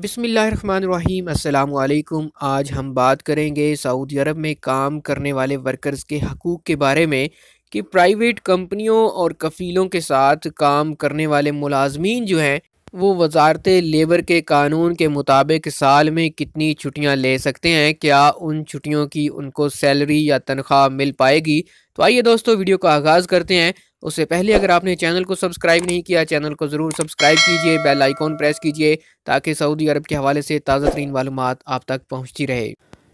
बिसमीम् अल्लाम आज हम बात करेंगे सऊदी अरब में काम करने वाले वर्कर्स के हकूक़ के बारे में कि प्राइवेट कंपनियों और कफ़ीलों के साथ काम करने वाले मुलाजमीन जो हैं वो वजारत लेबर के कानून के मुताबिक साल में कितनी छुट्टियां ले सकते हैं क्या उन छुट्टियों की उनको सैलरी या तनख्वाह मिल पाएगी तो आइए दोस्तों वीडियो का आगाज़ करते हैं उससे पहले अगर आपने चैनल को सब्सक्राइब नहीं किया चैनल को ज़रूर सब्सक्राइब कीजिए बेल आइकॉन प्रेस कीजिए ताकि सऊदी अरब के हवाले से ताज़ा तरीन मालूम आप तक पहुँचती रहे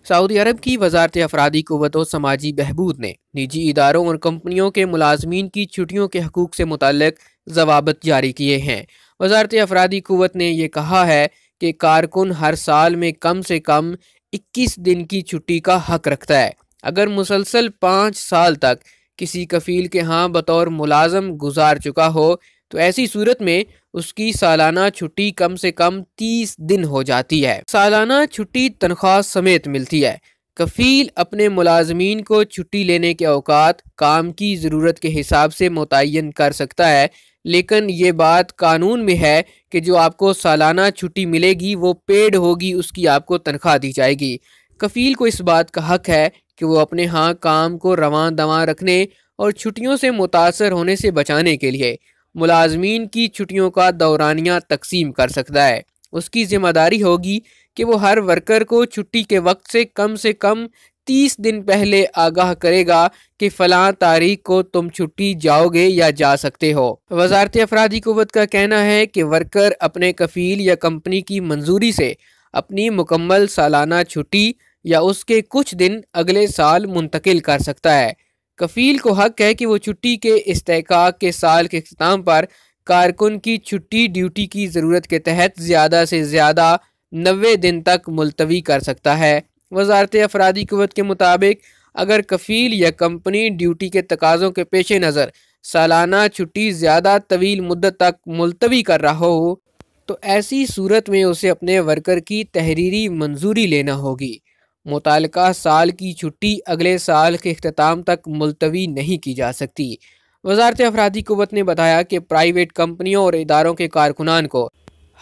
सऊदी अरब की वजारत अफराधी कुत और समाजी बहबूद ने निजी इदारों और कंपनियों के मुलाजमीन की छुट्टियों के हकूक़ से मुतक जवाबत जारी किए हैं वजारत अफराधी कुत ने यह कहा है कि कारकुन हर साल में कम से कम इक्कीस दिन की छुट्टी का हक रखता है अगर मुसलसल पाँच साल तक किसी कफील के यहाँ बतौर मुलाजम गुजार चुका हो तो ऐसी सूरत में उसकी सालाना छुट्टी कम से कम तीस दिन हो जाती है सालाना छुट्टी तनख्वाह समेत मिलती है कफील अपने मुलाजमीन को छुट्टी लेने के अवकात काम की ज़रूरत के हिसाब से मुतन कर सकता है लेकिन ये बात कानून में है कि जो आपको सालाना छुट्टी मिलेगी वो पेड होगी उसकी आपको तनख्वाह दी जाएगी कफ़ील को इस बात का हक है कि वो अपने यहाँ काम को रवा दवा रखने और छुट्टियों से मुतासर होने से बचाने के लिए मुलाजमीन की छुट्टियों का दौरानिया तकसीम कर सकता है उसकी जिम्मेदारी होगी कि वो हर वर्कर को छुट्टी के वक्त से कम से कम तीस दिन पहले आगाह करेगा कि फ़लां तारीख को तुम छुट्टी जाओगे या जा सकते हो वजारत अफराधी कुत का कहना है कि वर्कर अपने कफ़ील या कंपनी की मंजूरी से अपनी मुकम्मल सालाना छुट्टी या उसके कुछ दिन अगले साल मुंतकिल कर सकता है कफ़ील को हक है कि वो छुट्टी के इस्तेक के साल के अख्ताम पर कारकुन की छुट्टी ड्यूटी की ज़रूरत के तहत ज़्यादा से ज़्यादा नबे दिन तक मुलतवी कर सकता है वजारत अफरादी क़वत के मुताबिक अगर कफ़ील या कंपनी ड्यूटी के तकाज़ों के पेश नज़र सालाना छुट्टी ज़्यादा तवील मुद्दत तक मुलतवी कर रहा हो तो ऐसी सूरत में उसे अपने वर्कर की तहरीरी मंजूरी लेना होगी मुतल साल की छुट्टी अगले साल के अख्ताम तक मुलतवी नहीं की जा सकती वजारत अफराधी कुत ने बताया कि प्राइवेट कंपनियों और इदारों के कारकुनान को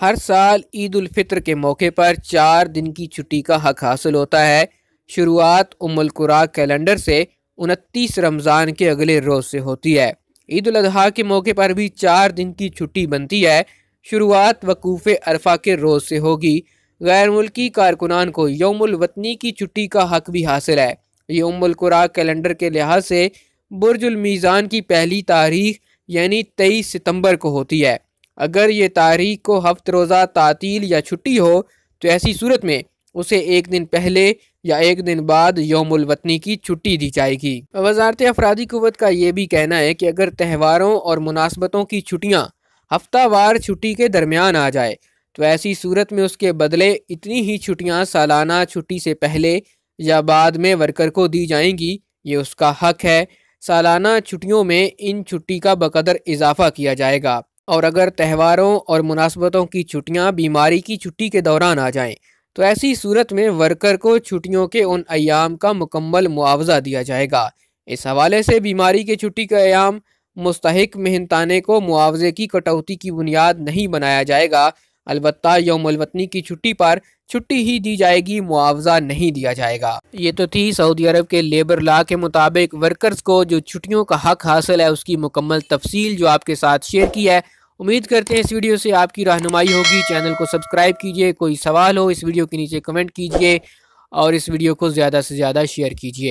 हर साल ईदालफ़ितर के मौके पर चार दिन की छुट्टी का हक हासिल होता है शुरुआत उमुलकुरा कैलेंडर से उनतीस रमज़ान के अगले रोज़ से होती है ईद अजी के मौके पर भी चार दिन की छुट्टी बनती है शुरुआत वकूफ़ अरफा के रोज़ से होगी गैर मुल्की कारकुनान को यौमवतनी की छुट्टी का हक भी हासिल है यौमकुरा कैलेंडर के लिहाज से बुरजुलमीज़ान की पहली तारीख यानी तेईस सितंबर को होती है अगर ये तारीख को हफ्त रोज़ा तातील या छुट्टी हो तो ऐसी सूरत में उसे एक दिन पहले या एक दिन बाद यौमवतनी की छुट्टी दी जाएगी वजारत अफराधी कुत का ये भी कहना है कि अगर त्यौहारों और मुनासबतों की छुट्टियाँ हफ्तावार छुट्टी के दरमियान आ जाए तो ऐसी सूरत में उसके बदले इतनी ही छुट्टियां सालाना छुट्टी से पहले या बाद में वर्कर को दी जाएंगी ये उसका हक है सालाना छुट्टियों में इन छुट्टी का बकदर इजाफा किया जाएगा और अगर त्यौहारों और मुनासबतों की छुट्टियां बीमारी की छुट्टी के दौरान आ जाएं तो ऐसी सूरत में वर्कर को छुट्टियों के उन अयाम का मुकम्मल मुआवजा दिया जाएगा इस हवाले से बीमारी की छुट्टी का अयाम मुस्तक मेहनताने को मुआवजे की कटौती की बुनियाद नहीं बनाया जाएगा अलबत् यौमलवतनी की छुट्टी पर छुट्टी ही दी जाएगी मुआवजा नहीं दिया जाएगा ये तो थी सऊदी अरब के लेबर लॉ के मुताबिक वर्कर्स को जो छुट्टियों का हक हासिल है उसकी मुकम्मल तफसील जो आपके साथ शेयर की है उम्मीद करते हैं इस वीडियो से आपकी रहनुमाई होगी चैनल को सब्सक्राइब कीजिए कोई सवाल हो इस वीडियो के नीचे कमेंट कीजिए और इस वीडियो को ज़्यादा से ज़्यादा शेयर कीजिए